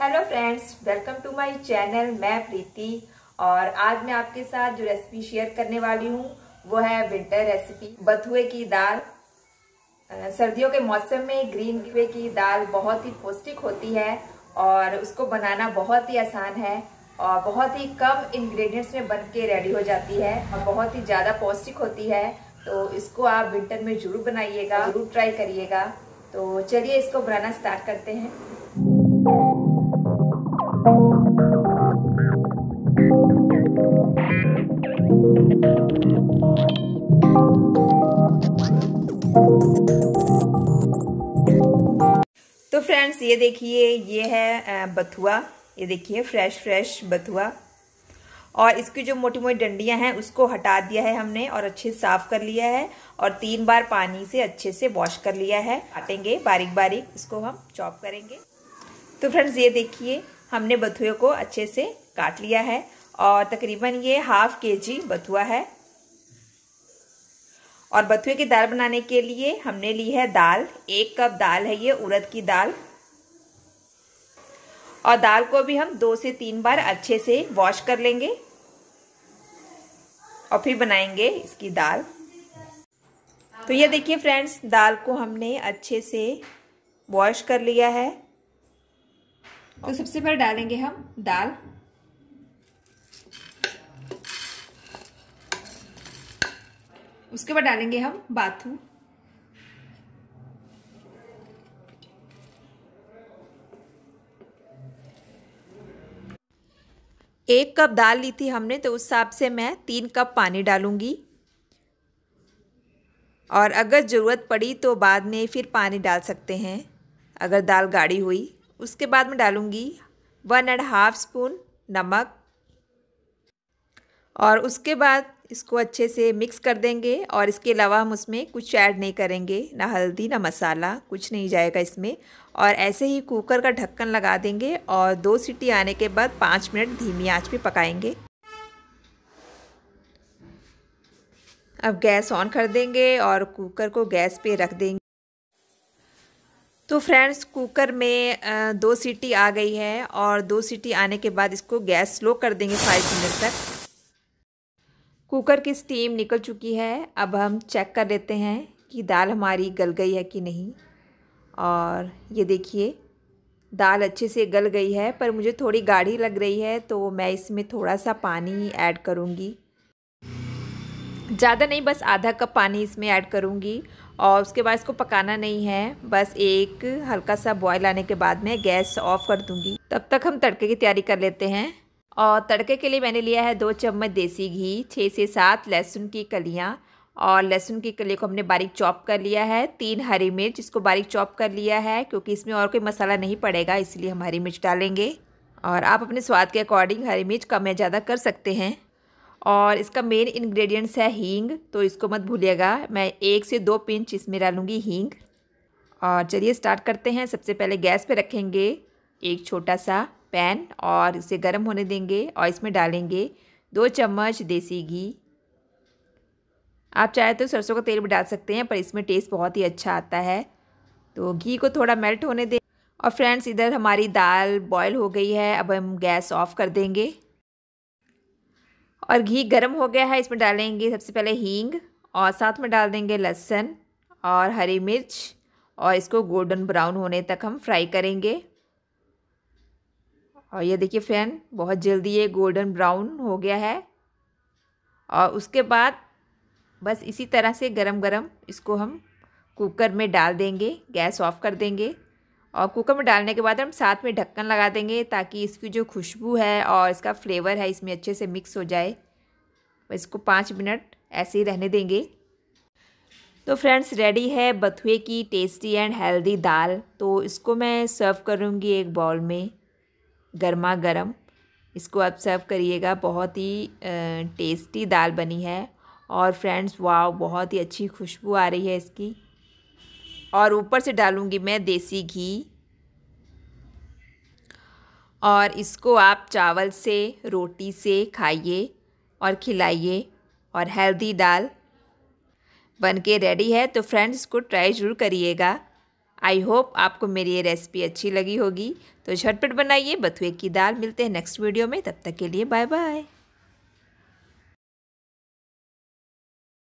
hello friends welcome to my channel मैं प्रीति और आज मैं आपके साथ जो रेसिपी शेयर करने वाली हूँ वो है विंटर रेसिपी बथुए की दाल सर्दियों के मौसम में ग्रीन बथुए की दाल बहुत ही पौष्टिक होती है और उसको बनाना बहुत ही आसान है और बहुत ही कम इंग्रेडिएंट्स में बन के रेडी हो जाती है और बहुत ही ज़्यादा पौष्टिक होती है तो इसको आप विंटर में जरूर बनाइएगा जरूर ट्राई करिएगा तो चलिए इसको बनाना स्टार्ट करते हैं तो फ्रेंड्स ये देखिए ये है बथुआ ये देखिए फ्रेश फ्रेश बथुआ और इसकी जो मोटी मोटी डंडियां हैं उसको हटा दिया है हमने और अच्छे से साफ कर लिया है और तीन बार पानी से अच्छे से वॉश कर लिया है काटेंगे बारीक बारीक इसको हम चॉप करेंगे तो फ्रेंड्स ये देखिए हमने बथुए को अच्छे से काट लिया है और तकरीबन ये हाफ के जी बथुआ है और बथुए की दाल बनाने के लिए हमने ली है दाल एक कप दाल है ये उड़द की दाल और दाल को भी हम दो से तीन बार अच्छे से वॉश कर लेंगे और फिर बनाएंगे इसकी दाल तो ये देखिए फ्रेंड्स दाल को हमने अच्छे से वॉश कर लिया है तो सबसे पहले डालेंगे हम दाल उसके बाद डालेंगे हम बाथू एक कप दाल ली थी हमने तो उस हिसाब से मैं तीन कप पानी डालूंगी और अगर ज़रूरत पड़ी तो बाद में फिर पानी डाल सकते हैं अगर दाल गाढ़ी हुई उसके बाद मैं डालूँगी वन एंड हाफ स्पून नमक और उसके बाद इसको अच्छे से मिक्स कर देंगे और इसके अलावा हम उसमें कुछ ऐड नहीं करेंगे ना हल्दी ना मसाला कुछ नहीं जाएगा इसमें और ऐसे ही कुकर का ढक्कन लगा देंगे और दो सीटी आने के बाद पाँच मिनट धीमी आंच पे पकाएंगे अब गैस ऑन कर देंगे और कुकर को गैस पे रख देंगे तो फ्रेंड्स कुकर में दो सीटी आ गई है और दो सीटी आने के बाद इसको गैस स्लो कर देंगे फाइव मिनट तक कुकर की स्टीम निकल चुकी है अब हम चेक कर लेते हैं कि दाल हमारी गल गई है कि नहीं और ये देखिए दाल अच्छे से गल गई है पर मुझे थोड़ी गाढ़ी लग रही है तो मैं इसमें थोड़ा सा पानी ऐड करूँगी ज़्यादा नहीं बस आधा कप पानी इसमें ऐड करूँगी और उसके बाद इसको पकाना नहीं है बस एक हल्का सा बॉयल आने के बाद मैं गैस ऑफ कर दूँगी तब तक हम तड़के की तैयारी कर लेते हैं और तड़के के लिए मैंने लिया है दो चम्मच देसी घी छः से सात लहसुन की कलियाँ और लहसुन की कलियों को हमने बारीक चॉप कर लिया है तीन हरी मिर्च इसको बारीक चॉप कर लिया है क्योंकि इसमें और कोई मसाला नहीं पड़ेगा इसलिए हम हरी मिर्च डालेंगे और आप अपने स्वाद के अकॉर्डिंग हरी मिर्च कम या ज़्यादा कर सकते हैं और इसका मेन इंग्रेडिएंट्स है हींग तो इसको मत भूलिएगा मैं एक से दो पिंच इसमें डालूँगी हींग और चलिए स्टार्ट करते हैं सबसे पहले गैस पे रखेंगे एक छोटा सा पैन और इसे गर्म होने देंगे और इसमें डालेंगे दो चम्मच देसी घी आप चाहे तो सरसों का तेल भी डाल सकते हैं पर इसमें टेस्ट बहुत ही अच्छा आता है तो घी को थोड़ा मेल्ट होने दें और फ्रेंड्स इधर हमारी दाल बॉयल हो गई है अब हम गैस ऑफ कर देंगे और घी गर्म हो गया है इसमें डालेंगे सबसे पहले हींग और साथ में डाल देंगे लहसुन और हरी मिर्च और इसको गोल्डन ब्राउन होने तक हम फ्राई करेंगे और ये देखिए फ्रेंड बहुत जल्दी ये गोल्डन ब्राउन हो गया है और उसके बाद बस इसी तरह से गरम गरम इसको हम कुकर में डाल देंगे गैस ऑफ कर देंगे और कुकर में डालने के बाद हम साथ में ढक्कन लगा देंगे ताकि इसकी जो खुशबू है और इसका फ्लेवर है इसमें अच्छे से मिक्स हो जाए इसको पाँच मिनट ऐसे ही रहने देंगे तो फ्रेंड्स रेडी है बथुए की टेस्टी एंड हेल्दी दाल तो इसको मैं सर्व करूँगी एक बाउल में गर्मा गर्म इसको आप सर्व करिएगा बहुत ही टेस्टी दाल बनी है और फ्रेंड्स वाह बहुत ही अच्छी खुशबू आ रही है इसकी और ऊपर से डालूँगी मैं देसी घी और इसको आप चावल से रोटी से खाइए और खिलाइए और हेल्दी दाल बन के रेडी है तो फ्रेंड्स इसको ट्राई ज़रूर करिएगा आई होप आपको मेरी ये रेसिपी अच्छी लगी होगी तो झटपट बनाइए बथुए की दाल मिलते हैं नेक्स्ट वीडियो में तब तक के लिए बाय बाय